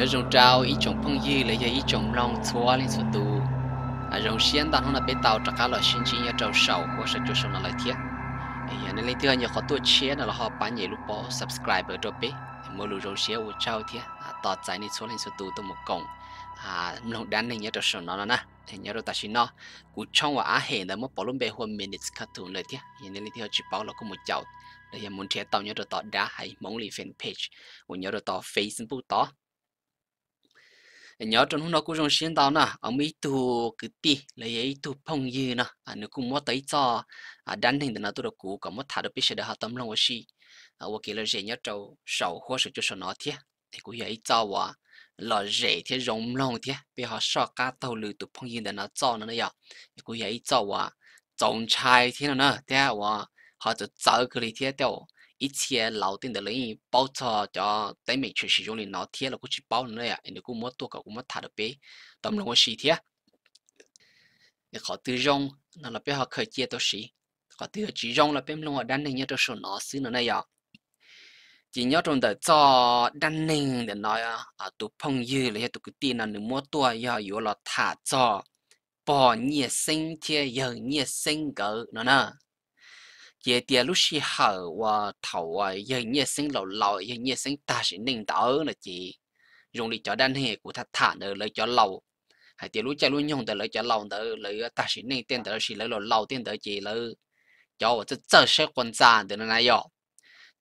nhớ rong trao ý chồng phong dư lấy ý chồng long xóa lên sụt tu à rong xiên đàn hôm nay bé tàu chắc cá loại sinh chỉ nhớ trâu sầu của sẽ cho sông là lại thiết ấy nên lấy thứ nhớ khó tuổi chia là họ bán nhảy lúc bỏ subscribe ở đó bé mỗi lúc rong xiên của trao thiết à tọt trái này xóa lên sụt tu tôi một cổng à lòng đan này nhớ trâu sầu nó nè, na nhớ rồi ta xin nó cú trong và á hệ là một bỏ luôn bé hôm minutes cắt thủ lại thiết ấy nên lấy thứ chỉ bảo là có một chậu để muốn chia tàu nhớ rồi tọt đá hay mong lì fanpage, page nhớ rồi tọt facebook tọt nhớ trong hôm nó cũng trong xuyên tao nè ở mấy tu cứ ti lấy ấy tu phong như nè à nếu cũng mất tới cho à đánh hình thì nó tôi được cũ có mất thà được biết sẽ được học tâm lòng của si à và kia là dễ nhớ trâu sầu hoa sự cho sầu nó thế thì cũng vậy cho và là dễ thế rộng lòng thế vì họ sợ cá tàu lừa phong như thì nó cho nó nữa thì cũng vậy cho và trồng trai thế nó nè thế và họ tự tạo cái lý thế đâu ít chia lâu tiền để lấy bao cho cho tới mình chuyển sử dụng thì nó thiết là cũng chỉ bao nữa à nên cũng mất tua cả cũng mất thà được bé tầm là có xí khó tư rong là bé họ khởi chia tôi xí khó tư chỉ rong là bé luôn ở đan ninh nhớ cho số nó xí nữa này à chỉ nhớ trong đời cho đan ninh để nói à tụ phong dư là tụ cái tiền là nếu mua tua giờ yếu là thả cho bỏ nhiệt sinh chia giờ nhiệt sinh cỡ nó nè giờ tiền lúc xí hở và thầu và giờ nhẹ sinh lẩu lẩu giờ nhẹ sinh ta sẽ nâng đỡ là chị dùng để cho đan hệ của thạch thả ở lấy cho lẩu hay tiền lúc chơi luôn nhung để lấy cho lẩu tới lấy ta sẽ nâng tiền tới xí lấy lẩu lẩu tiền tới chị lấy cho tôi chơi sẽ quan trọng tới này rồi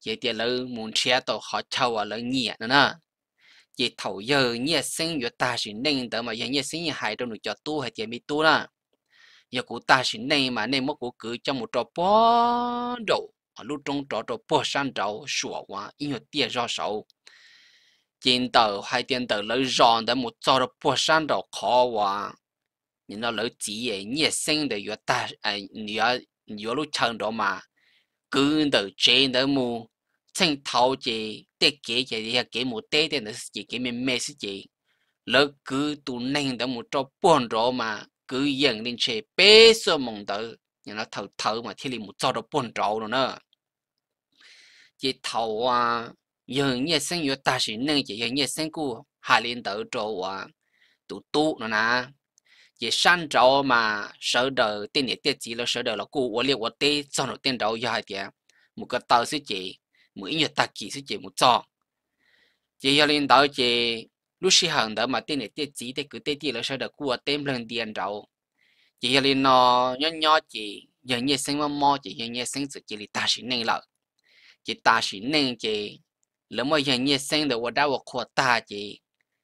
giờ tiền lấy muốn xe tàu họ chầu và lấy nhẹ nữa nè giờ thầu giờ nhẹ sinh vừa ta sẽ nâng tới mà giờ nhẹ sinh hại trong được cho tu hay tiền mi tu nè giờ cụ ta xin này mà này mất của cứ cho một trò bó đầu ở lúc trong trò trò bó sang trầu sủa quá in hiệu tia do sầu tiền tờ hai tiền tờ lấy giòn để một trò bó sang trầu khó quá nhìn nó lấy chỉ ấy nhiệt sinh để yếu ta ấy yếu yếu lúc chân đó mà cứ từ trên đó mu chân thầu chỉ tê kế chị thì kế một tê tê nó chị kế mình mê gì, lỡ cứ tụ nén đó một trò bó rồi mà cứ yên lên chế bế sơ mong tử nhưng nó thầu thầu mà thiên lý một cho đồ bồn trâu rồi nữa chỉ thầu à yên nhẹ sinh yếu ta sĩ nâng chỉ yên nhẹ sinh cú hạ lên tử trâu à tụ tụ nó nè chỉ san trâu mà sở đời tên nhẹ tiết chỉ là sở đời là cho nó tên trâu do hai tiếng một cái tàu sư một mỗi nhật ta kỳ sư chỉ một trò chỉ yêu lên tử chỉ lúc xí hàng đó mà tên này tên chỉ tên cứ tên đi là sao được qua tên lần điền rồi. chỉ là nó nhỏ nhỏ chỉ giờ như sinh mà chỉ giờ như sinh sự chỉ là ta sinh nên là chỉ ta sinh nên chỉ lỡ mà giờ như sinh được vào đâu khoa ta chỉ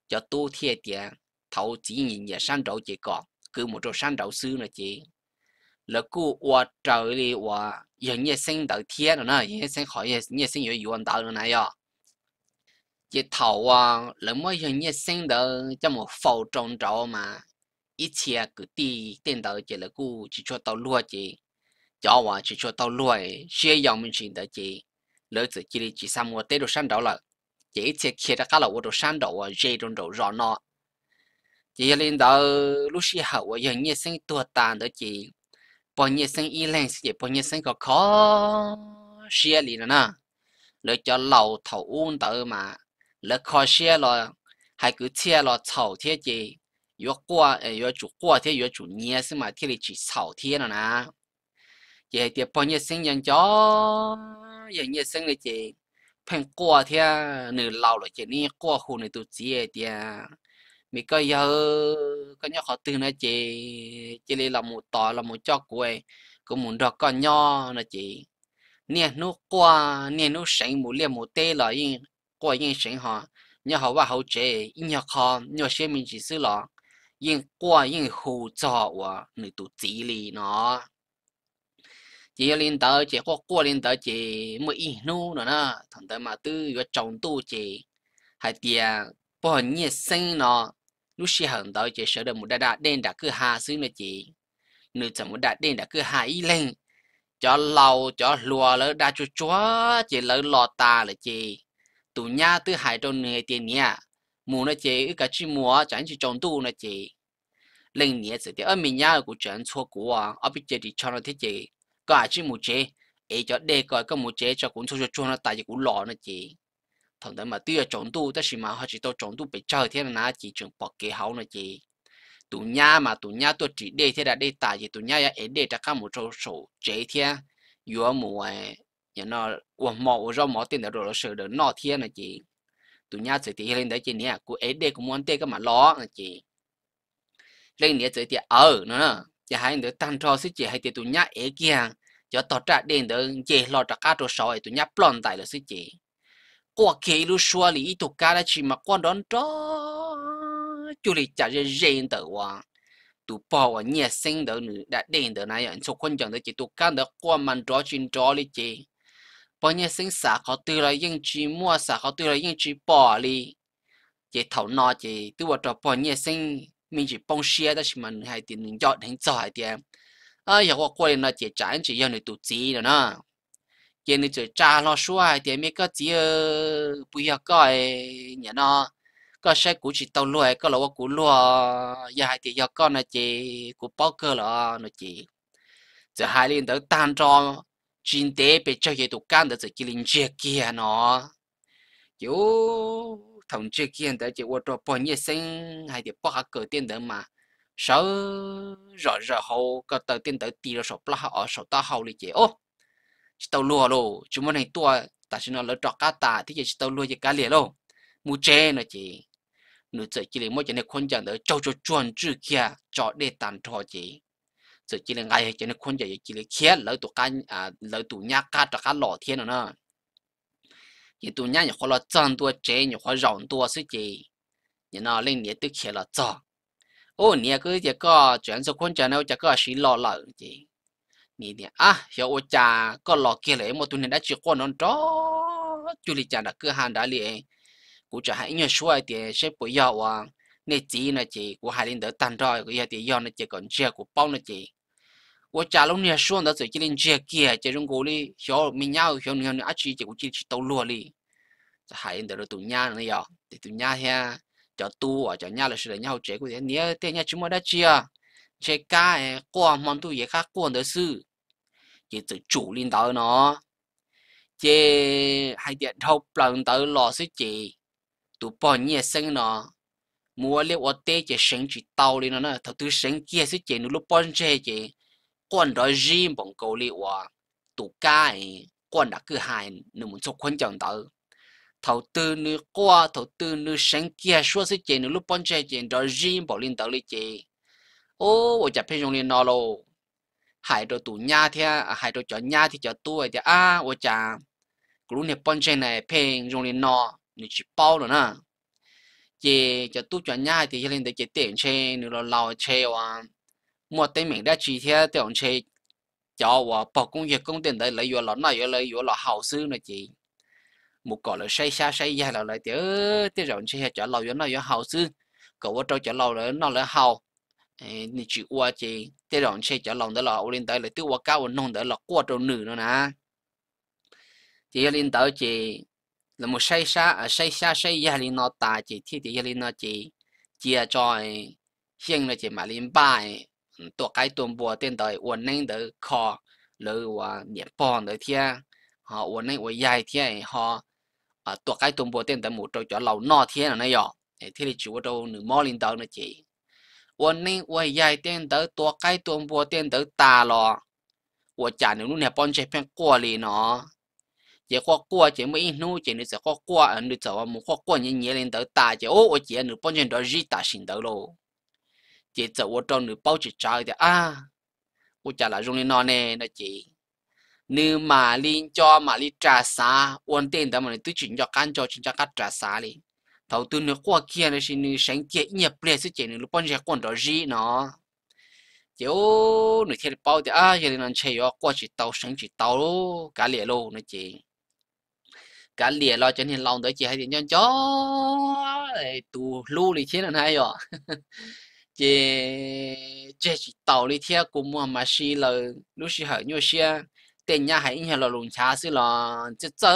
cho tu thiệt tiền thầu chỉ nhìn giờ sang đầu chỉ còn cứ một chỗ sang đầu xưa nữa chỉ lỡ cú qua trời đi qua giờ như sinh được thiệt rồi nè giờ sinh khỏi giờ như sinh yếu yếu anh đạo rồi này à chỉ thầu à lỡ mới dùng như sinh đỡ cho một phô trồng trọ mà ít chia cứ đi tiền đỡ chỉ là cú chỉ cho tao lúa chỉ cho hòa chỉ cho tao lúa xe dòng mình chỉ đỡ chỉ lỡ chỉ chỉ chỉ xăm mua tết đồ sản đậu là chỉ ít chia kia ra cá là ô đồ sản đậu à dây đồ đậu rõ nọ chỉ lên đỡ lúc xí hậu à dùng như sinh tua tàn đỡ chỉ bao nhiêu sinh y lên chỉ bao nhiêu sinh có khó xe lì nữa nè lỡ cho lầu thầu uống đỡ mà แล้วคอเชียรอ还个天了草天节，越过呃越住过天越住年是嘛？天里去草天了呢。也得半夜生人家，人夜生了节，碰过天你老了จ你过后你都接的。มีก็เยอะก็ยังขอตื่นนะเจเจเลยเราหมูต่อเราหมูจอกกวยก็หมุนดอกก็ย่อนะเจเนี่ยนุกว่าเนี่ยนุเสงหมูเลี้ยหมูเต้ลอยิง过应神哈，你好我好这，你好你生命几时了？因过应护照我，你都几里呢？chỉ lên tới chỉ có qua lên tới chỉ mới ít nu nữa nè thằng tới mà tư vừa trồng tu chỉ hay tiền bỏ nhiệt sinh nó lúc xí hận tới chỉ sợ được một đa đa đen đã cứ hà xứ nữa chỉ nữ chẳng một đa đen đã cứ hà ý lên cho lâu cho lùa lỡ đa cho chúa chỉ lỡ lọt ta là chỉ tụ nha từ hai trong người tiền nha mù nó chế cái chi mùa chẳng chỉ trồng tu nó chế linh nhé sẽ thì ở mình nha của chẳng chua của à. ở bên chế thì cho nó thế chế có ai chỉ mù chế ấy cho đề coi có mù chế cho cũng cho cho nó tại vì cũng lọ nó chế thằng đấy mà tuy là trồng tu ta chỉ mà họ chỉ tôi trồng tu bị chơi thế là chỉ trường bỏ kế hậu nó chế tụ nha mà tụ nha tôi chỉ đề thế là đề tại vì tụ nha ấy đề cho các một số chế thế yếu mùa giờ nó uổng mỏ rau mỏ tiền rồi sửa được nọ thiên là chị tụi nhà sự thì lên đấy chị nè của ấy đây cũng muốn tê các mà lo là chị lên nè sự thì ở nữa nè giờ hai đứa tăng cho sự chị hay thì tụi nhà ấy kia cho tỏ trả đến đỡ chị lo trả cá rồi sỏi tụi nhà plon tại là sự chị qua kia lu xua lý tụ cá là chị mà quan đón cho chú lý trả ra riêng tự hoàng tụ bỏ và nhẹ sinh đỡ đã đến đỡ này anh số quân chẳng được chỉ tụ cá đỡ qua màn rõ chuyện rõ lý chị bọn nhiêu sinh xã có từ là những chỉ mua xã có từ là những chỉ bỏ đi chỉ thầu nọ chỉ tôi vào trò bao nhiêu sinh mình chỉ bông xe đó chỉ mình hay tiền mình dọn đến giỏi tiền à giờ qua qua nó chỉ trả chỉ giờ này tụt gì rồi nó giờ này chỉ trả lo xua tiền mấy cái chỉ bây giờ cái nhà nó có xe cũ chỉ tàu lúa có lúa cũ lúa giờ hay tiền giờ con là chỉ của bao cơ là nó chỉ giờ hai liền tới tan cho chín tế bị cho hệ tục căn đó chỉ linh chia kia nó kiểu thằng chia kia đó chỉ ô tô bao nhiêu sinh hay thì bỏ cửa tiền đó mà sợ rõ rõ hậu có tờ tiền tới tì rồi sợ plá ở sợ ta hậu liền chị ô tàu lùa lô chúng mình này tua ta xin nó lỡ trọ cá ta thì chỉ tàu lùa chỉ cá liền luôn, mu chê nó chỉ, nụ chơi chỉ lấy mỗi chỉ này con chẳng đỡ trâu cho chuồn chữ kia cho để tàn thọ chỉ giờ chỉ là ngày cho nên khuôn dạy chỉ là khía lỡ tụ cá à lỡ tụ nhà cá cho cá lò thiên rồi, nè chỉ tụ nhà nhà khoa là chân tua chế nhà khoa rộng tua sự gì nhà nó lên nhà tự khía là cho ô nhà cứ chỉ có chuyện số khuôn cho nó chỉ có xí lò lợ gì nè nè à hiểu ô cha có lò kia lấy một tuần này đã chỉ quan nó đó chú lý cha đã cứ hàng đã liền cũng chả hãy nhớ suy thì sẽ bồi dưỡng nè chỉ nè chỉ của hai linh đỡ tan rồi của giờ thì do nè chỉ còn chia của bao nè chỉ của cha lúc nè xuống đó rồi chỉ linh chia kia chỉ trong cổ đi hiểu mình nhau hiểu nhau nè chỉ chỉ của chỉ chỉ tàu lúa đi hai linh đỡ tụ nhà nè giờ thì tụ nhà he, cho tu ở cho nhà là sự là nhau chế của thế nhớ thế nhà chúng mới đã chia chế cá qua mong tu vậy khác quan đỡ sư chỉ tự chủ linh đỡ nó chế hai điện thâu bằng tới lò sư chỉ tụ bỏ nhẹ sinh nó mua liệu ở tế chỉ sinh chỉ tàu lên nó thầu tư sinh kia sẽ chỉ nó lúc bón chê chỉ quan đó riêng bọn cầu liệu à tụ cái quan đã cứ hai nó muốn chọc quan trọng tới thầu tư nữ qua thầu tư nữ sinh kia số sẽ chỉ nó lúc bón chê chỉ đó riêng bọn lên tới lên chỉ ô ô chặt phê dùng lên nó lô hai đồ tụ nhà thì à, hai đồ chọn nhà thì chọn tuổi thì à ô chả cũng này bón chê này phê dùng lên nó nó chỉ bao rồi nè chị cho tu cho nhà thì lên để chị tiền xe nữa là lao xe và một tên mình đã chỉ theo tiền xe cho và bỏ công việc công tiền để lấy vừa lớn này vừa lấy vừa là hậu sư nữa chị một cỏ là say xa say dài là lại tiểu tiểu rộng xe cho lâu vừa nó vừa hậu sư cậu ở trong cho lâu là nó là hậu thì chị qua chị tiểu rộng xe cho lâu đó là ô lên tới là tiêu qua cao nông đó là qua trâu nữ nữa nè chị lên tới chị là một say xa ở à, say xa say ya li nó ta chỉ thi thì ya li nó chỉ chia cho hiện à, là chỉ mà liên bài ừ, tổ cái tuần bùa tên đời uốn nên được khó lỡ và niệm phong được thi, họ uốn nên uốn dài thi họ à tổ cái tuần bùa tên đời một trâu cho lầu nọ thi là này rồi thì là chủ đâu nửa mò liên đời nó chỉ uốn nên uốn dài tên đời tổ cái tuần bùa tên đời ta lo uốn chả nếu nè bòn chạy phen qua liền nó chỉ khoa qua chỉ mới nu chỉ nữa sẽ khoa qua ở nữa cháu mà khoa qua những nhẹ lên tới ta chỉ ô ô chỉ nữa bao nhiêu đó gì ta xin tới lô chỉ cháu ở trong nữa bao chỉ trái thì à ô chả là dùng lên nó nè nó chỉ nếu mà liên cho mà liên trả xa ổn định đó mà tôi chuyển cho căn cho chuyển cho cắt trả xa đi thầu tư nữa qua kia là xin nữa sáng kia nhập liền sẽ chỉ nữa bao nhiêu quan đó gì nó chỉ ô nữa thì bao thì à giờ nên chơi qua chỉ tàu sáng chỉ tàu cả liền luôn nó chỉ cả lìa lo cho nên lòng tới chị hay thì chó tù lu lì thế này hay rồi chị chị chỉ tàu lì thế của mua mà xí là lúc xí hở nhiều xe tiền nhà hay nhà là lùng chá xí là chứ chớ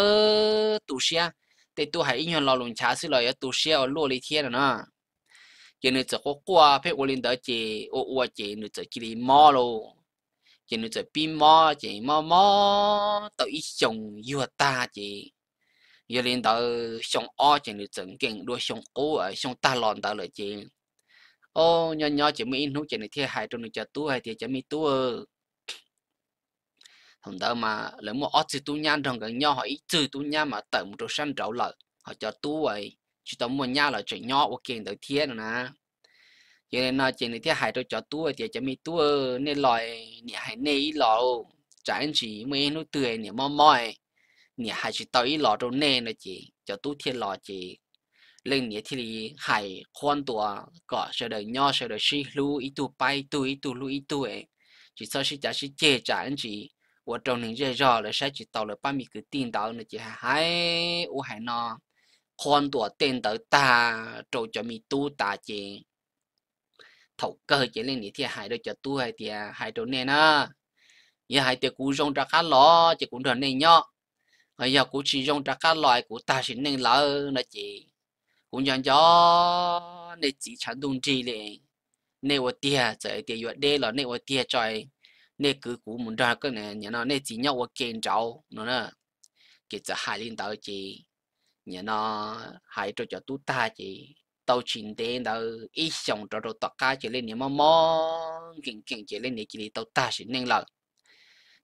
tù xe tiền tu hay nhà là lùng chá xí là tù xe ở lu lì thế này nè chị nữ chỉ có qua phải ôn lên tới chị ô ô chị nữ chỉ chỉ đi mò lô, chị nữ chỉ pin mò chị mò mò tới chồng yêu ta chị giờ lên tàu xong o chỉ là chỉnh kinh đua xong cố ở xong ta lòn tàu lợi chỉ ô nhỏ nhỏ chỉ mới in hút chỉ là thiệt hại trong được chợ tu hay thiệt chỉ mới tu thằng tao mà lấy một ót tu nhan trong gần nhỏ họ ít trừ tu nhan mà tận một đồ săn trậu lợi họ cho tu vậy chỉ tao một nhau là chuyện nhỏ của kiện tới thiệt rồi nè cho nên nó chỉ là thiệt hại trong chợ tu hay thiệt chỉ mới tu nên lòi nè hay nè lòi trái chỉ mới nó tươi nè mò mòi 你还是到一老周内那几，就都天老几，另你天里还宽多，搞些的鸟些的水路一度摆度一度路一度诶，只说是就是借展只，我中年热热了，啥只到了半米个顶到那只还我还呢，宽多顶到大，周着米都大只，头个只另你天还的就都还点还都内呢，也还得古种着哈老，只古着内鸟。bây giờ cũng chỉ dùng ra các loại của ta chỉ nên là là chị, cũng nhận cho nên chỉ chẳng đúng gì liền nên ở tiền rồi tiền vừa đây là nên ở tiền rồi nên cứ cú muốn ra cái này nhà nó nên chỉ nhau ở kiến trâu nó nữa cái giờ hai linh đạo chị, nhà nó hai chỗ cho tu ta chị, tàu chín đến đâu ít sống cho đồ tất cả chỉ lên nhà mò mò kiện kiện chỉ lên nhà chỉ tàu ta chỉ nên là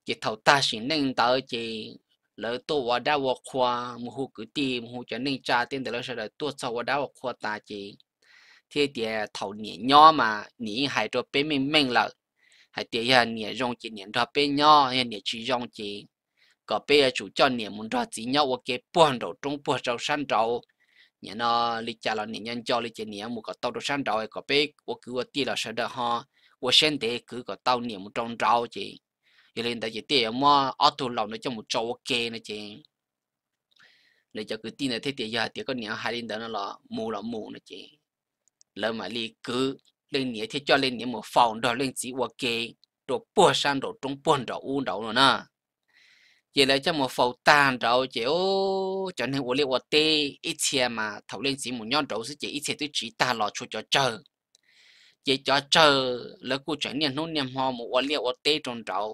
chỉ tàu ta chỉ nên đạo chị lỡ tôi vỡ đá vỡ khoa mu hu cứ tìm hu cho nên cha tiền để lỡ sẽ là tôi sau vỡ đá vỡ khoa ta chỉ thì tiền thầu nhẹ nhỏ mà nhẹ hại cho bên mình mình lợ, hại tiền là nhẹ rong chỉ nhẹ cho bên nhỏ hay nhẹ chỉ rong chỉ có bây chủ cho nhẹ muốn cho chỉ nhau và cái buồn đầu trong buồn đầu san đầu nhẹ nó lý cha là nhẹ nhân cho lý chỉ nhẹ một cái tàu đầu san đầu có bây và cứ tiền lỡ sẽ được ha và sen để cứ có tàu nhẹ một trong đầu chỉ giờ lên tại chỉ tiền mà ờ, auto lòng nó cho một chỗ ok này chị để cho cứ tin là thế tiền giờ tiền có nhiều hai lên đó nó là mù là mù này chị lỡ mà đi cứ lên nhẹ thế cho lên nhẹ một phòng đó lên chỉ ok rồi bùa sang rồi trung buồn rồi u đậu nữa nè vậy là cho một phòng tan rồi chị ô cho nên uống liệu tê ít xe mà thầu lên chỉ một nhon rồi sẽ chỉ ít xe tôi chỉ ta lo cho cho chờ vậy cho chờ lỡ cô chuyển niệm nôn niệm hoa một uống liệu tê trong rồi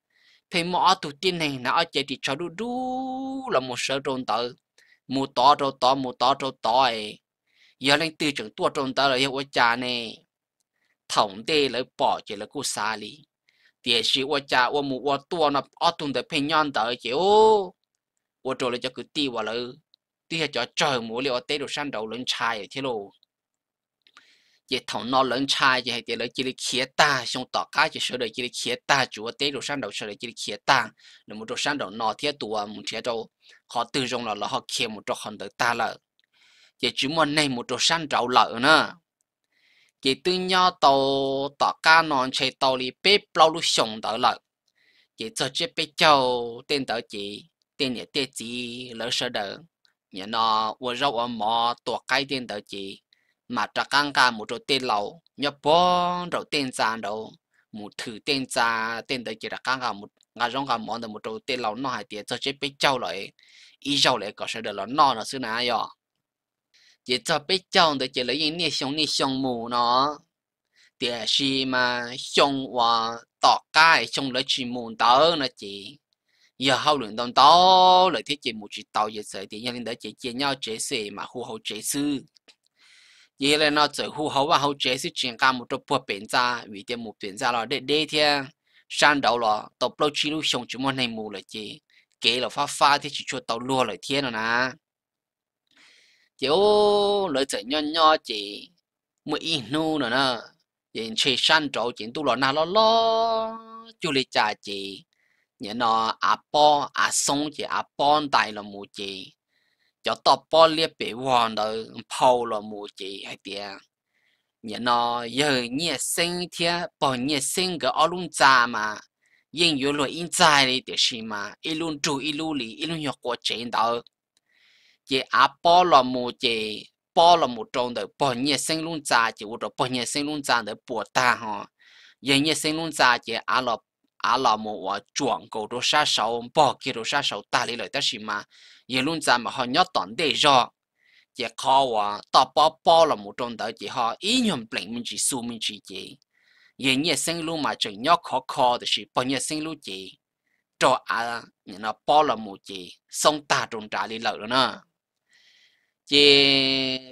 thì mỏ tụ tin này nó ở chạy thì cho đu đu là một sợ trồn tử một to trâu to một to trâu to ấy giờ lên từ trường tua trồn tử là yêu cha nè thổng tê lấy bỏ chỉ là cú xa lý tiền sĩ ô cha ô mù ô tua nó ở tung tới pin nhon tới chỉ ô ô trâu là cho cứ ti vào lử ti là cho trời mù liệu tê đồ san đầu lên chai thế lô ye thong no lớn cha ye hay tiền lấy chỉ lấy khía ta xong tỏ cá chỉ sửa đời chỉ lấy khía ta chúa tế đồ sáng sửa đời chỉ lấy khía ta nếu một đồ sáng đầu nọ thiết một thiết đầu họ tự dùng là họ khía một đồ hòn đời ta là ye chỉ muốn này một đồ sáng đầu lợ nữa ye tự nhau tàu tỏ cá non chạy tàu đi bê bao lúc sống đỡ lợ ye cho chế bê châu tên đỡ chỉ tên nhẹ tên chỉ lỡ sửa đời nhớ nó vừa rau ở mò tỏ cái tên đỡ chỉ mà trả căng cả một chỗ tên lẩu nhập bó đầu tiền già đầu, một thử tiền già tiền đấy chỉ là căng cả một ngà rong cả món được một chỗ tên lẩu nó hai tiền cho chết bích trâu lại ít châu lại có sẽ được là no là xưa nào vậy chỉ cho bích trâu đấy chỉ lấy những niệm xong những xong mù nó tiền gì mà xong và tỏ cái xong lấy chỉ mù tớ nó chỉ giờ hậu lượng đồng tố lợi thiết chỉ một chỉ tàu về sợi thì nhân linh đó chỉ chia nhau chế xì mà khu hậu chế sư ye le nó chỉ hu hậu và hậu chế sĩ chuyện cả một chút buộc biển ra vì tiền một biển ra lo để để thế san đầu lo tập lâu chi lúc xong chúng mình này mù lại chứ kể là phá phá thì chỉ cho tàu lúa lại thế rồi nè chiếu lợi chỉ nho nho chỉ mới in nu nè nhìn chỉ san đầu chỉ tu lo na lo lo chú lý cha chỉ nhớ nó à po à sông chỉ à pon tại là mù chỉ cho tao bỏ lia bị hoàn đời phâu là mù chỉ hay tiệt nhớ nó giờ nhẹ sinh thế bỏ nhẹ sinh cái ở luôn cha mà yên yếu lo in cha đi tiệt gì mà ít luôn trụ ít luôn lì ít luôn nhọc quá chuyện đó chỉ à bỏ là mù chỉ bỏ là một trong đời bỏ nhẹ sinh luôn cha chỉ một bỏ nhẹ sinh luôn cha đời bỏ ta ha, giờ nhẹ sinh luôn cha chỉ à là à là một quả chuẩn cổ đồ sa sầu bỏ kia đồ sa sầu ta lấy lời ta xí mà giờ luôn ra mà họ nhớ tận để rõ chỉ khó quá ta bỏ bỏ là một trong đó chỉ họ ý nhầm bệnh mình chỉ su mình chỉ chỉ giờ nhẹ sinh luôn mà chỉ nhớ khó khó thì chỉ bao nhiêu sinh luôn chỉ cho à nhìn nó bỏ là một chỉ xong ta trồng trả lấy lời nữa chỉ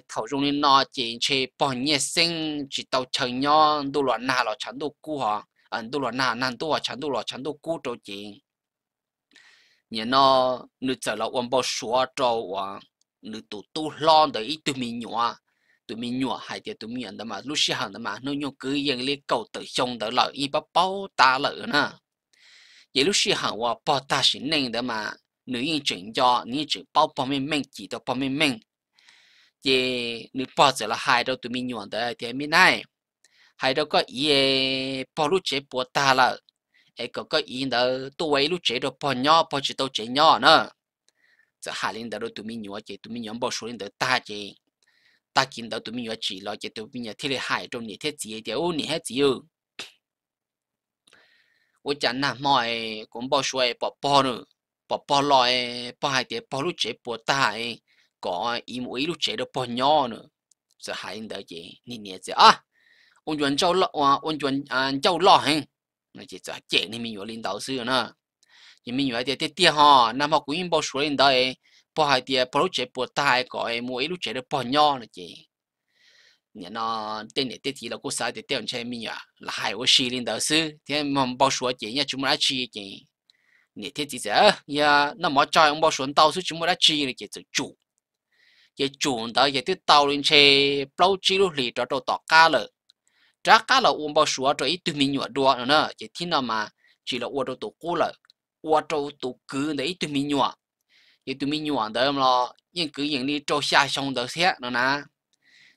thầu dùng nó chỉ chỉ bao nhiêu sinh chỉ tàu chờ nhau đủ loại nào là chẳng đồ cũ họ ăn tu là na, nàn tu là chán tu là chán tu cú trâu chỉ nhớ nó nữ trở là ông bảo số cho à nữ tu tu lo để ít tụi mình nhọ tụi mình nhọ hay thì tụi mình ăn đó mà lúc xí hàng đó mà nuôi nhọ cứ yên lấy cầu tự trong đó là ít bao bao ta lỡ nè vậy lúc xí hàng qua bao ta xí nên đó mà nuôi yên chuyển cho nữ chỉ bao bao mình mình chỉ đó bao mình mình chị nữ bao giờ là hai đâu tụi mình nhọ đó thì mình này hay đâu có ý bỏ lúc chế bỏ ta là ấy có có ý đó tôi ấy lúc chế đó bỏ nhỏ bỏ chế tôi chế nhỏ nữa giờ hai linh đó tụi mình nhớ chế tụi mình nhớ bỏ số linh đó ta chế ta kiến đó tụi mình nhớ chỉ lo chế tụi mình nhớ thế là hai trong này thế gì thì ô này hết gì ư ôi chẳng nào mọi cũng bỏ số ấy bỏ bỏ nữa bỏ bỏ lo ấy bỏ hai tiếng bỏ lúc chế bỏ ta ấy có ý mũi lúc chế đó bỏ nhỏ nữa giờ hai linh đó chế nhìn nhớ chứ à ôn chuẩn châu lọ ôn chuẩn châu lọ hình nó chỉ cho trẻ nên mình linh đạo sư nữa thì mình có tiền tiền họ năm học cũng bao số linh đạo ấy hai tiền bao lúc chế bao tai có ấy mua lúc chế được bao nhỏ là chị nhà nó tên này tên gì là cô sai thì tên chơi mình à là hai ô xí linh đầu sư thế mà bao số chị nhà chúng đã chi chị nhà thế thì giờ nhà nó mà cho ông bao số tao sư chúng đã chi là chị chủ chị chủ đó chị tự tàu lên xe, bao chi lúc lì cho tao tỏ ca rồi giá cả là uống bao số cho ít tuổi mình nhỏ đua nữa nè chỉ thiên nào mà chỉ là uống đồ tổ cũ là uống đồ tổ cứ để ít tuổi mình nhỏ ít tuổi mình nhỏ đó là Những cứ những cái cho xa xong đó thế nữa nè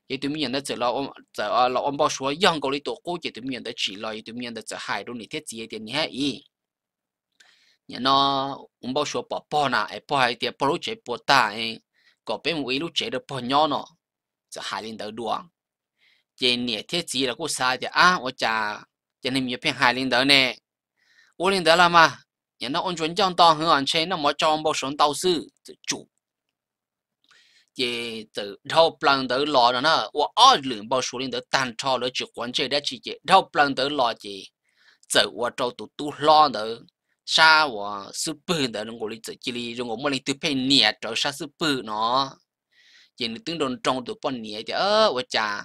chỉ tuổi mình đó chỉ là uống chỉ là uống bao số những cái tổ cũ chỉ tuổi mình đó chỉ là tuổi mình đó chỉ hai đôi này thiết gì tiền nhé ý nhà nó uống bao số bỏ bỏ nè ai bỏ hai tiền bỏ lỗ chạy bỏ ta ấy có bên ngoài lỗ lúc được bỏ nhỏ nó chỉ hai lên đầu đuông tiền thế gì là cô sai thì à ô cha cho nên mình phải hài linh đó nè linh đó mà nhà nó ôn chuẩn trong to hơn anh trên nó mới cho ông bao sống tàu sư chủ chỉ đầu plan tới lò đó nó và ở lượng bao linh tới tan cho lỡ chỉ quan chế đã chỉ chỉ đầu plan tới lò chỉ giờ và trâu tụ tụ lo nữa sa và super đó nó gọi là chỉ là nó gọi là từ bên nhẹ trở sa super nó chỉ tương đương trong tụ bên nhẹ thì ơ và chả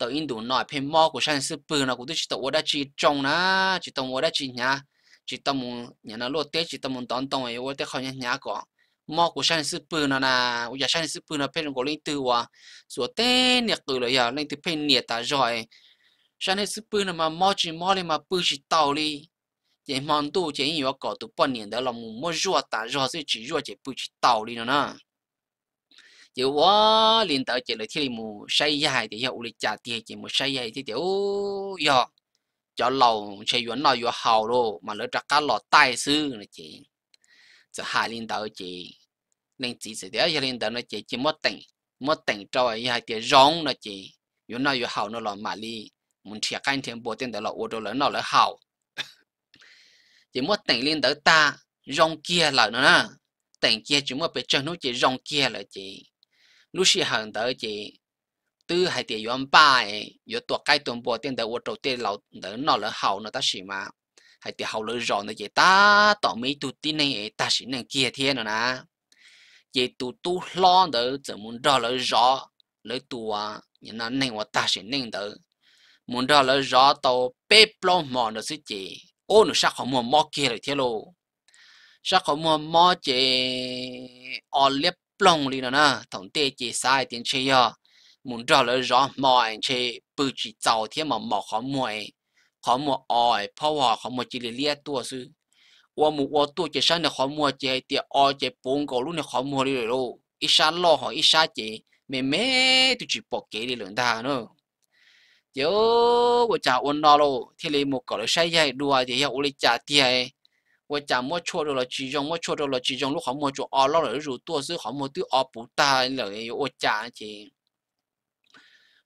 tàu in đủ nổi phê mò của sang sư bự nó cũng tức chỉ tàu đã chỉ trồng na chỉ tàu đã chỉ nhá, chỉ tàu muốn nhà nó lột tết chỉ tàu muốn đón tàu ấy ô tết khỏi nhà nhà có mò của sang sư bự nó là bây giờ sang sư bự nó phê nó có lên từ hòa số tết nhà từ rồi linh lên từ phê nhà giỏi, rồi sang sư bự nó mà mò chỉ mò lên mà bự chỉ tàu đi chỉ mòn tu chỉ nhiều có tụ bao nhiêu đó là muốn mua ruột ta ruột sẽ chỉ ruột chỉ bự chỉ tàu đi nó nè chỉ quá liền tới chỉ là thi mù say dài thì hậu lịch trả tiền chỉ một say dài thì tiểu yo cho lâu xây vẫn là vừa hầu luôn mà lỡ trặc cá lọt tai sư là chị giờ hai liền tới chị nên chỉ sẽ đéo cho liền tới nó chỉ chỉ mất tỉnh mất tỉnh cho ấy hai tiền rong là chị vẫn là vừa hầu nó là mà li muốn chia canh thêm bộ tiền đó là ô tô lớn nó là hầu chỉ mất tỉnh liền tới ta rong kia là nó nè tỉnh kia chỉ mất bị chân nó chỉ rong kia là chị lúc xí hận tới chị tư hay tiền ba bài yo tua cái tuần bộ tiền đời ô trâu tiền lão đời nó lỡ hậu nó ta xí mà hay tiền hậu lỡ rõ nó chị ta tỏ mấy tu tin này ta xí này kia thiên rồi nè chị tu tu lo đời chỉ muốn rõ lỡ rõ lỡ tua nhưng nó ta xí nên đời muốn rõ lỡ rõ tàu bê plong mòn nó xí chị ô nó sắc không mua mò kia rồi thiên lô sắc không mua mò chị ở liếp ลงลีนะนะองเตจีสายเตียนเชียมุนจอเลยรอมอเชปืจีเจ้าเทียมหมอขอมวยขอมวยออยพ่อวอขอมวยจิเลียตัวซื้อว่ามูว่าตัวเจชันเนี่ยขอมวยเจเตียออยเจปงก็รุเนี่ยขอมวยเลยรู้อีชาลอหออีชาเจเมเมตุจีปอกเกลีเหลืองดาเนอะเดี๋ยวว่าจะวันนอโลที่เลยมุกก็เลยใช้ใหญ่ด้วยเดี๋ยวอุลิจ่าเตีย我讲莫错着了，其中莫错着了，其中如何莫做二老了，如多是好莫对二不大了，我讲的，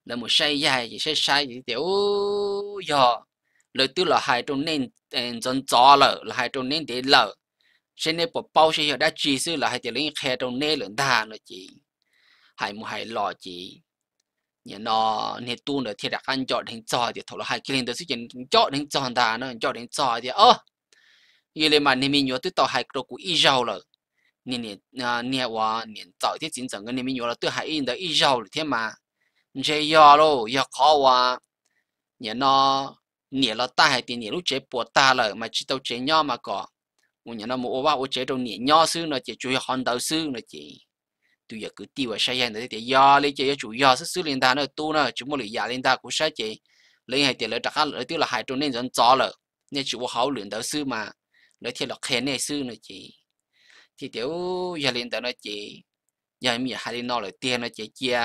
那么晒呀也是晒一点哦哟，了对了还都能嗯真早了，了还都能得了，现在不保险要得技术了，还得人开都能了大了去，还莫还老去。nhà nó nè tu nữa thì đã ăn chọn đến cho thì thầu là hai cái đến tới sự kiện chọn đến cho ta nó chọn đến cho thì ơ ye le mà ni mi nyo tu to hai kro ku i jao le ni ni ni wa ni zao ti jin zeng ni mi nyo le tu hai in de i jao le tian ma je ya lo ya ka wa ni no ni lo ta hai ti ni lu che bỏ ta le mà chỉ tao che nyo mà ko u ni no mo wa u che to ni nyo su no che chu ya han dao su no chi tu cứ tiêu sai yan de ya le che ya chu ya su su len ta nó tu no chu mo le ya len ta ku sa chơi lấy hai tiền lợi trả khác lợi tiêu là hai trong nên dẫn gió lợi nên chịu hảo luyện đạo sư mà nó thì là khen này sư nói chị thì tiểu gia liên đó nó chị em mi hai liên nó là tiền nó chị chia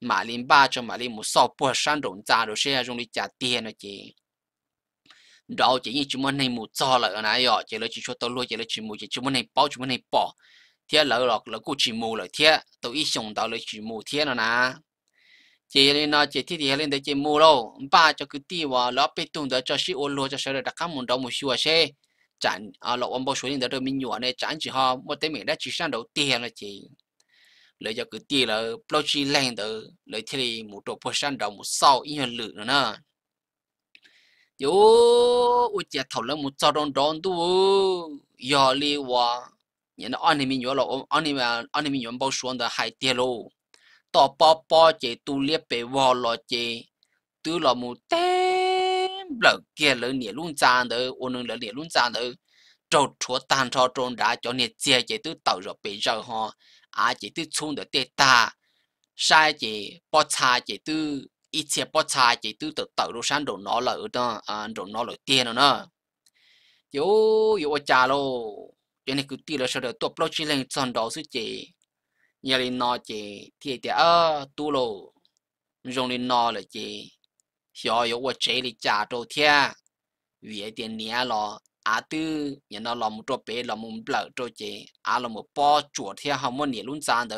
mà liên ba cho mà liên một sáu bữa sáng đồn ra rồi sẽ dùng đi trả tiền nói chị đó chỉ như chúng mình này một cho là này rồi chỉ là chỉ cho tôi luôn chỉ là chỉ một chỉ chúng mình này bỏ chúng mình này bỏ thế là lọc là cô chỉ mù là thế tôi ít xong đó là chỉ mù thế nó nè chỉ lên nói chỉ thiết thì lên để chỉ mù đâu ba cho cứ tiêu và lọ bê tông đó cho sĩ ô lô cho sợ là đặt các món đó một xíu xe chẳng à lộ ông bố số điện thoại mình nhỏ này chẳng chỉ họ một tên mình đã chỉ sang đầu tiền là chỉ lấy cho cứ tiền là chi lên từ lấy thì một chỗ phần sang đầu một sau in hơn lửa nữa nè yo u chia thầu lên một sau đòn đòn tu yo li wa nhìn anh em mình nhỏ lộ anh em à, anh em mình nhỏ bố số là hai tiền luôn tao bảo bảo chỉ tu liệp bề vò là chỉ tu là một tên lỡ kia lỡ nè luôn ra nữa ôn nương lỡ nè luôn ra nữa trâu chúa tan cho trôn ra cho nên chia chỉ tư tàu rồi bây giờ ho à chỉ tư chung được tết ta sai chỉ bỏ xa chỉ tư ít chia bỏ xa chỉ tư tự tàu đồ sáng đồ nó lỡ đó à đồ nó lỡ tiền nữa nữa yo yo cha lô cho nên cứ tiêu là sao được tuột lô chỉ lên chọn đó suy chỉ nhà lên nó chỉ thiệt thiệt ở tu lô dùng lên nó là chỉ 要有我这里加州天，越点年了，阿都人那老木着白老木老着钱，阿老木包昨天还没年轮站头，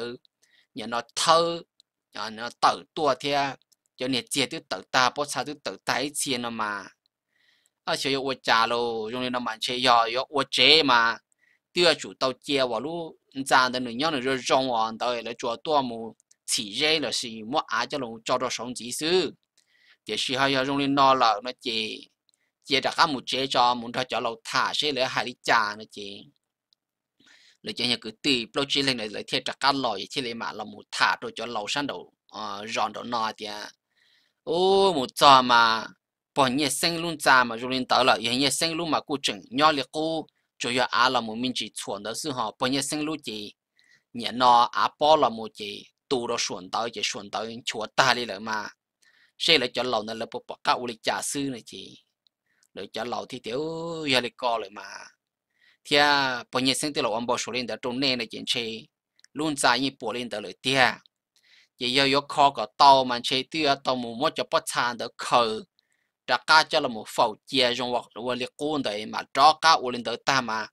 人那偷，人那抖多天，叫你借都抖大，包啥都抖大一千了嘛。啊，小要我家喽，用那满车要要我这嘛，都要主到接我路，站的人要人就让我到来做多么，起热了是么？阿家龙找到上几手。chỉ sự hay dùng lên no lợ nó chỉ chỉ đặt các một chế cho muốn cho cho lâu thả xí lấy hai đi trà nó chỉ lấy chỉ nhà cứ tùy bao chỉ lên này lấy thiệt đặt các lò chỉ lấy mà là một thả rồi cho lâu sang đầu ờ, ròn đầu no thì ô một trò mà bỏ nhẹ sinh luôn trà mà dùng lên tới là nhẹ sinh luôn mà cô chừng nhỏ liệt cô chủ yếu à là một mình chỉ chuẩn đó sự họ bỏ nhẹ sinh luôn chỉ nhẹ no à bỏ là một chỉ tu đó chuẩn tới chỉ chuẩn tới chúa ta đi lại mà xe lại cho lâu nên là bộ các uli trả sư này chị rồi cho lâu thì tiểu giờ lại co lại mà thì à bây giờ sinh tiểu lâu ông bảo số lên đã trốn nè này chuyện xe luôn dài như bộ lên đã lại tia chỉ giờ có kho có tàu mà xe tia tàu mù mất cho bắt sàn đã khờ trả cá cho là một phẩu chia trong hoặc là liệt quân đấy mà cho cá uli đã ta mà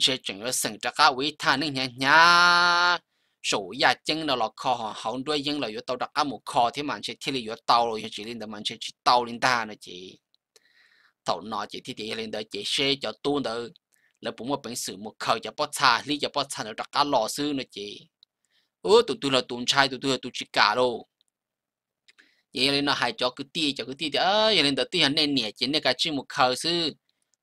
xe chuyển ở sừng cho cá quý tha nên nhá nhá số ya chân nó là khó họ hậu đuôi dân là yếu tàu đặc cả một khó thế mà sẽ thiết lý yếu tàu rồi chỉ lên đó mình sẽ chỉ tàu lên ta nữa chỉ, tàu nó chỉ thiết lý lên đó chỉ xe cho tu đó là bụng một bệnh sử một khẩu cho bớt xa lý cho bớt xa nó đặc cả lò sư nữa chỉ, ơ tụi tôi là tụi trai tụi tôi là tụi chị cả luôn, vậy nên nó hay cho cứ ti cho cứ ti thì ơ vậy nên đó ti hắn nên nhẹ chỉ nên cái chữ một khẩu sư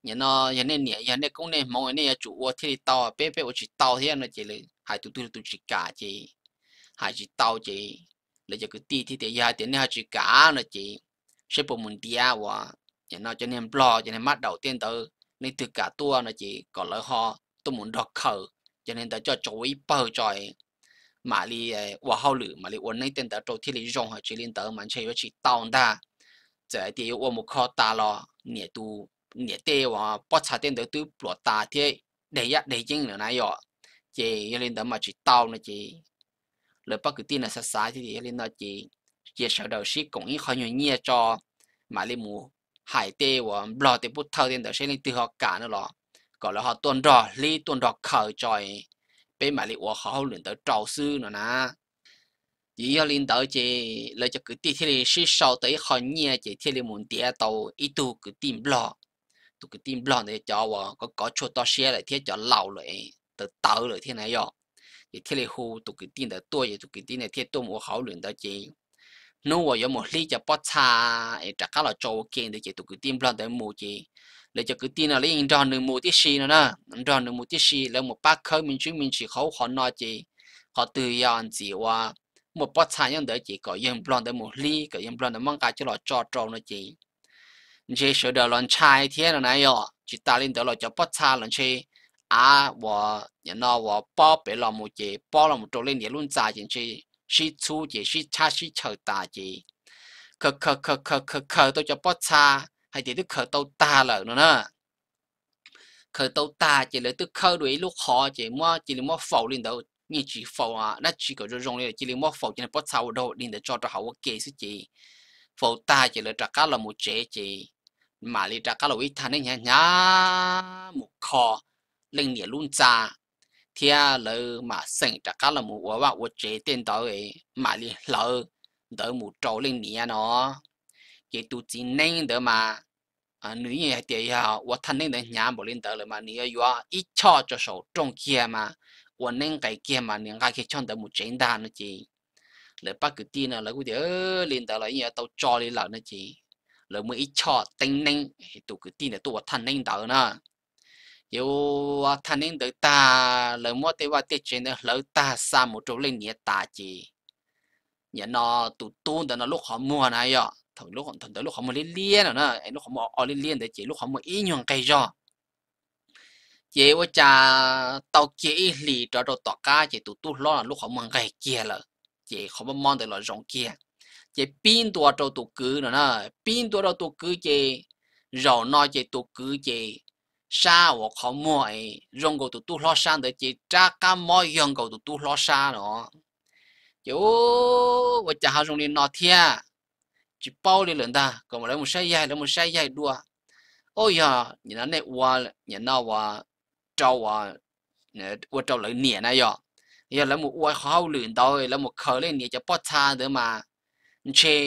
nhà nó nhà nên nhẹ nhà nên cũng nên mong nên chủ ô thiết lý tàu bé bé ô chỉ tàu thế nữa chỉ lên hai tụi tụi tụi chỉ cả chị hai chỉ tao chị lấy cho cái ti thì để hai tiền hai chỉ cả là chị sẽ bộ mình đi à và cho nó cho nên lo, cho nên mắt đầu tiên từ nên từ cả tua là chị có lỡ họ tôi muốn đọc khờ cho nên ta cho chối bờ trời mà li và hậu lử mà đi uốn này tiền ta trâu thì li rong hay chỉ liên tớ mà chơi với chỉ tao ta giờ thì uốn một kho ta lo nhẹ tu nhẹ tê và bắt chặt tên tớ tu bỏ ta thế để ya để chính là này rồi chị lên đó mà chị tao nữa chị lời bác cứ tin là sai sai thì lên đó chị chị sợ đầu sĩ cũng ít khỏi nhiều nhia cho mà lên mù hải tê và lo thì bút thâu lên đó sẽ lên từ họ cả nữa lọ gọi là họ tuần đỏ li tuần đỏ khởi trời bên mà lên họ lên tới trầu sư nữa nè chỉ yêu linh tới chị lời cho cứ tin thì là sĩ sau tới họ nhia chị thì là muốn tía tàu ít tu cứ tin lo tu cứ tin lo để cho có có chỗ to xe lại thiết cho lâu rồi tự tự rồi thế này rồi thì thế này hồ tụ cái tin là tôi vậy tụ cái tin này thế tôi mua hảo luyện đó chị nó vừa có một lý cho bớt xa ấy chắc là cho kiện để chị tụ cái tin lần tới mua chị để cho cái tin là lấy anh tròn được tiết xì nữa nè anh tiết xì lấy một bát khơi mình chúng mình chỉ khấu khó nói chị họ từ yon chị qua một bát xa nhân đấy chị có yên lần tới một lý có yên lần tới mong cái cho là cho trâu nữa chị chỉ sửa được lần chai thế này rồi chị ta lên tới là cho bớt xa lần à và nó và bỏ bể lòng một chị bỏ lòng một chỗ lên để luôn dài chuyện chị sĩ chú chị sĩ cha sĩ chờ ta chị khờ khờ khờ khờ khờ khờ tôi cho bỏ cha hay thì tôi khờ tôi ta lợ nữa nè khờ tàu ta chị lấy tôi khờ đuổi lúc họ chị mua chị lấy mua phẩu lên đầu như chỉ phẩu à nó chỉ có rồi rong lên chị lấy mua phẩu chị lấy bỏ cha vào đầu lên để cho cho họ kê sự chị phẩu ta chị lấy trả cá là một chế chị mà lấy trả cá là ít thằng ấy nhá nhá một kho linh nghĩa luôn cha thì lỡ mà sinh ra cá là mù ở vào chết chế tiền ấy mà li lỡ đỡ mù trâu linh nghĩa nó cái tu chỉ nên đỡ mà à nữ nhân thì à vật thân nên đỡ nhà bộ linh đỡ mà nữ yêu ít cho cho số trong kia mà vật nên cái kia mà nên cái kia trong đỡ mù chính đa nó chỉ lỡ bắt cái tiền là lỡ cái đỡ linh đỡ là nhà tao cho đi lỡ nữa chứ, lỡ mới ít cho tính nên tụ cái tiền là tụ vật thân nên đỡ nữa yêu à, thanh niên tới ta lời mua tới qua tiết trên nữa lỡ ta xa một chỗ lên nhẹ ta chỉ nhẹ nó tụ tu đó nó lúc họ mua này ạ thằng lúc thằng tới lúc họ mua liên liên rồi nó lúc họ mua liên liên để chỉ lúc họ mua ý nhọn cây rồi chị ôi cha tao chị lì cho đồ tọa cá chị tụ tu lo là lúc họ mua cái kia rồi, chị không mong được là giống kia chị pin tua cho tụ cứ nữa nè pin tua cho tụ cứ chị rồi nói chị tụ cứ chị sa wo khó mua ấy rong cầu tụ tu lo sa để chỉ cha cá mồi rong cầu tụ tu lo sa đó chú wo cha hao rong đi nọ thia chỉ bao đi lần ta còn mà lấy một sai dài lấy một sai dài đua ôi giờ nhìn nó này qua nhìn nó qua trâu qua qua trâu lại nhẹ này giờ giờ lấy một qua hao luyện tôi lấy một khờ lên nhẹ cho bớt xa nữa mà chê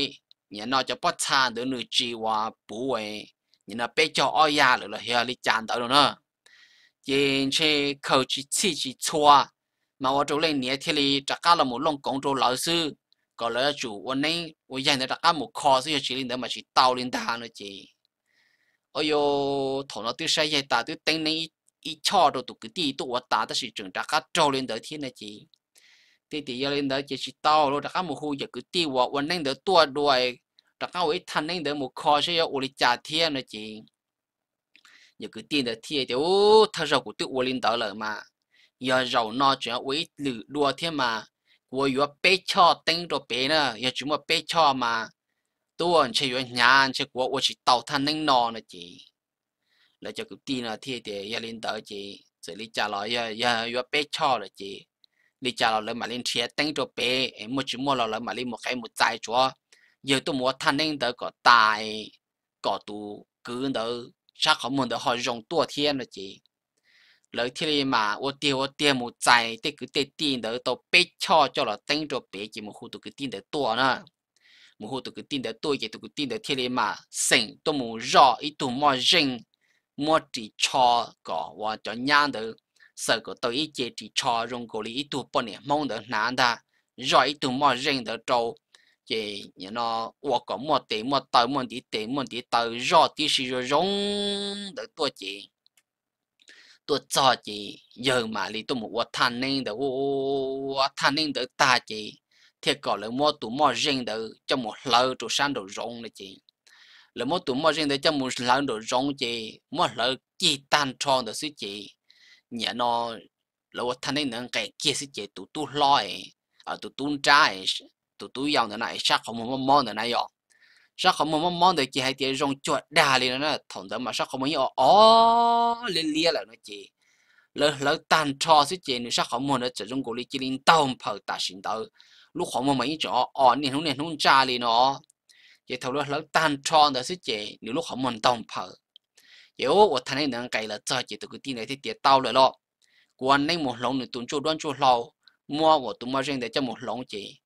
nhìn nó cho bớt cha nữa nửa chi qua bù ấy 你那别叫二丫了了，遐你讲到了呢。因此，口气气气错，嘛我做 lên nhà thì li chắc là một lòng công trâu lão sư, có lẽ chủ วันนี้วันยันจะการ một khó sự chỉ lên đó mà chỉ tao lên ta nữa chị. ôi yo, thằng nó tự sai vậy ta tự tính nên ít cho đồ tụ cái gì tụ vật ta ta chỉ chừng chắc lên đó thì này chị. thì thì giờ lên đó chỉ chỉ tao rồi chắc cả một khu giờ cứ tiêu vật วันนี้ đó tua đuôi trong cái ấy thằng nên đỡ một kho sẽ ô lịch trả thiên là chị giờ cứ tiền đỡ thiên thì ô thằng giàu của tự ô linh đỡ lời mà giờ giàu nó chỉ ô ấy lử đua thiên mà của yếu bé cho tính rồi bé nữa giờ chúng mà bé cho mà tuần chỉ yếu nhà chỉ của ô chỉ tàu thằng nên nó là chị là cho cứ tiền là thiên thì giờ linh đỡ chị rồi lịch trả lại giờ giờ yếu bé cho là chị lịch trả lời mà linh chia tính rồi bé em một chúng mua lời mà linh một cái một trái chúa giờ tôi muốn thanh niên đỡ có tài có tu cứ đỡ sao không muốn đỡ họ dùng tua thiên là chị lời thì mà ô tiêu ô tiêu một trái thì cứ để tin đỡ tôi bê cho cho là tính cho bê gì một khu tôi cứ tin đỡ tua nữa một khu tôi cứ tin đỡ tôi chỉ tôi cứ tin đỡ thì mà sinh tôi muốn rõ ý tôi muốn rình muốn chỉ cho có và cho nhang đỡ sợ có tôi ý chỉ cho dùng cái lý ý tôi bận, này mong đỡ nán đó, rồi ý tôi muốn rình đỡ trâu chị nhớ nó ua có mua tê mua tàu mua tí tê mua tí tàu rõ tí xì rồi rong đỡ tua chị tua cho chị giờ mà lì tôi một than nên đỡ ua than nên đỡ ta chị thiệt có lời mua tụ mua riêng đỡ cho một lỡ tụ sang đồ rong này chị lời mua tụ mua riêng đỡ cho một lỡ đồ rong chị mua lỡ chi tan tròn đỡ xứ chị nhớ nó lời than nên đỡ cái kia xứ chị tụ tu lo ở tụ tu trái tụ tụ dòng nữa này sắc không muốn mòn nữa này rồi sắc không muốn mòn thì chỉ hai tiền rong chuột đà lên nữa thằng đó mà sắc không muốn ó lên lia là nó chỉ lỡ lỡ tan cho sự chỉ nữa sắc không muốn nó chỉ rong cổ lý chỉ lên tông phở ta xin tới lúc không muốn mấy chỗ ó nên không nên không trả lên nó chỉ thầu lỡ lỡ tan cho đó sự chỉ nếu lúc không muốn tông phở yếu của thằng này đang cày là chơi chỉ tụ cái tin này thì tiệt tao rồi lo quan nên một lòng nữa tụi chỗ đoan chỗ lâu mua của tụi mà riêng để cho một lòng chỉ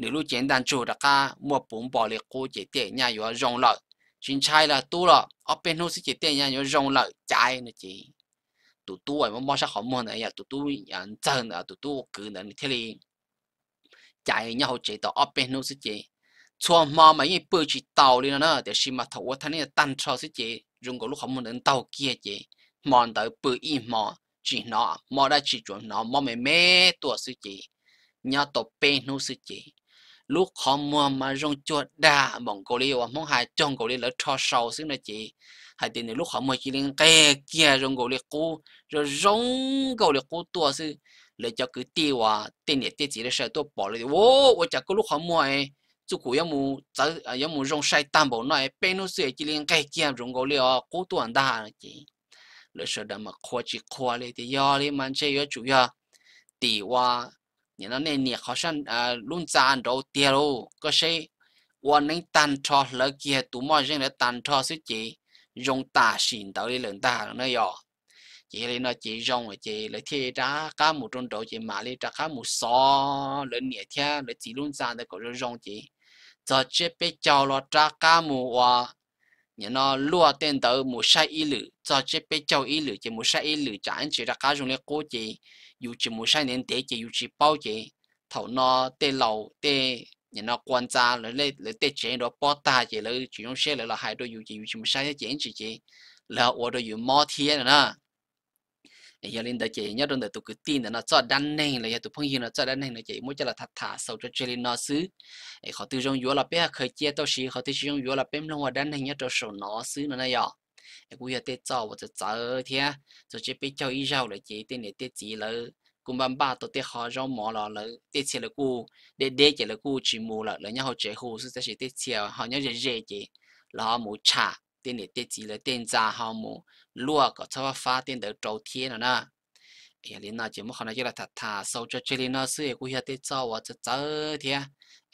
nếu lúc chiến đàn chủ đã ca mua bốn bỏ lệ cô chỉ tiền nhà yếu rong lợi chính trai là tu lọ ở bên hô sĩ chỉ tiền nhà yếu rong lợi trái nữa chị tụ tu ấy mà mua sắc khó mua này à tụ tu nhận chân à tụ tu cứ nữa thế liền chạy nhau chỉ tao ở bên hô sĩ chỉ chua mà mà những bơi chỉ tàu đi nữa để xí mà thấu thằng này tan trâu sĩ chỉ dùng cái lúc khó mua đến tàu kia chị mòn tới bơi im mò chỉ nó mò đã chỉ chuẩn nó mò mềm mẹ tuổi sĩ chỉ nhà tổ bên hô sĩ chỉ lúc họ mua mà rong chuột đa bọn cô li và mong hai trong cô li lỡ cho sâu xíu nữa chị hai tiền lúc họ mua chỉ liên cái kia rong cô li cũ rồi rong cô li cũ tua xí lỡ cho cứ tiêu và tiền nhiệt tiền chỉ để sợ tua bỏ lại ô ô chả có lúc họ mua ấy chú cụ yếm mù tới à, yếm mù rong sai tam bộ nói bên nó xíu chỉ liên cái kia rong cô li à, cũ tua đa à chị lỡ sợ đâm mà khoa chỉ khoa lại thì do lên mà chơi yo chủ yo tỷ 你那那你好像啊，弄脏着掉喽，可是我能单车了给多么人的单车是几用大型到的人大那样，这里呢几用的这来贴扎干木中着这马里扎干木少了那天来几弄脏的个人用这，在这边叫了扎干木哇。nhà nó lúa tên tới một sai ý lử cho chế bé cháu ý lử chế một sai ý lử chẳng chỉ là cá dùng lấy cố chế dù chỉ một sai nên để chỉ dù chỉ bao chỉ thầu nó để lâu để nhà nó quan gia rồi lấy lấy để chế đó bỏ ta chỉ lấy chỉ dùng xe là hai đôi dù chỉ dù chỉ một sai chỉ chỉ chỉ là ở đôi dù mò thiên nữa giờ lên đây chỉ nhớ đơn tụ cứ tin là nó cho đan neng là tụ phong hiền nó cho đan neng là chỉ mỗi cho là thật thả sầu cho chơi nó xứ họ từ trong yếu bé khởi chia tao xí họ từ trong yếu là bé long và đan neng nhớ cho nó xứ nó này ạ กูอยากเตะจอว่าจะเจอเทียจะจะไปเจ้าอีเจ้าเลยจีเตะเนี่ยเตะจีเลยกูบ้าบ้าตัวเตะหอร้องหมอหล่อเลยเตะเชียเลยกูเด็ดเด็ดเจเลยกูจีมูละเลยเนี่ยเขาเจ้าหูซึ่งจะเตะเชียวเขาเนี่ยจะเย่จีแล้วหมูชาเตะเนี่ยเตะจีเลยเตะจ้าเขาหมูลวกก็ชอบฟ้าเตะเดือดโจเทียนะนะเอลิน่าจีมันเขาเนี่ยจะทัดทาโซจะเจลิน่าซื้อกูอยากเตะจอว่าจะเจอเทีย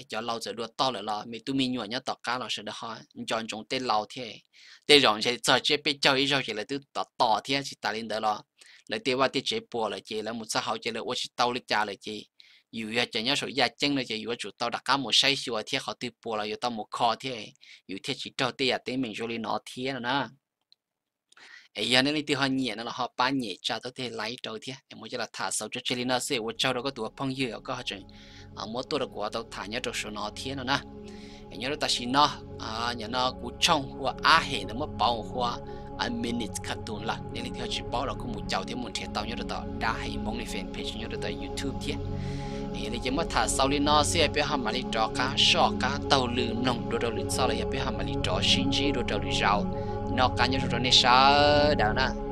cho lâu rồi đua to rồi lo mình tụi mình nhỏ nhớ tọt cá là sẽ được ha chọn chúng tên lâu thế tên rộng sẽ sợ chế bị chơi rồi chỉ là tụi tọt to thế chỉ ta lên đó lo lấy tiền qua tiền chế bùa là chỉ là một xã hội chỉ là ô chỉ lịch cha là chỉ dù ya chỉ nhớ số ya chân là chỉ dù chủ tàu đặt cá một say xíu thế họ tự bùa là dù tàu một kho thế dù thế chỉ cho tiền tiền mình rồi nó thế là ấy giờ nên đi học nhẹ nó là học bán nhẹ trả tới thế lấy trâu thế em muốn cho là thả sầu cho chơi nó sẽ vô trâu đó có tuổi phong dư có học chuyện à, mỗi tuổi được của tao thả nhớ trâu số nó thế nó nè em nhớ ta xin nó à nhà nó cú trong hoa á hệ nó mất bao hoa a minute cắt tuần là nên đi theo chỉ bao là cũng một chào thế một thế tao nhớ được tao đã hay mong lên fan page nhớ được tại youtube thế ấy là chỉ mất thả sau lên nó sẽ phải hàm mà đi trò cá sọ cá tàu lử nồng đồ đồ lử sau là phải hàm mà đi trò xin chi đồ đồ lử rau nó cá nhân rồi